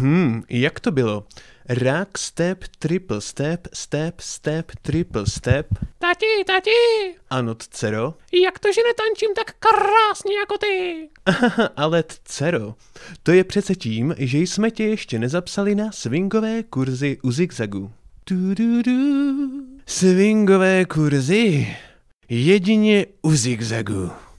Hmm, jak to bylo? Rack, step, triple step, step, step, triple step. Tati, tati! Ano, dcero? Jak to, že netančím tak krásně jako ty? Ale dcero, to je přece tím, že jsme tě ještě nezapsali na swingové kurzy u zigzagu. Du, du, du. Swingové kurzy jedině u zigzagu.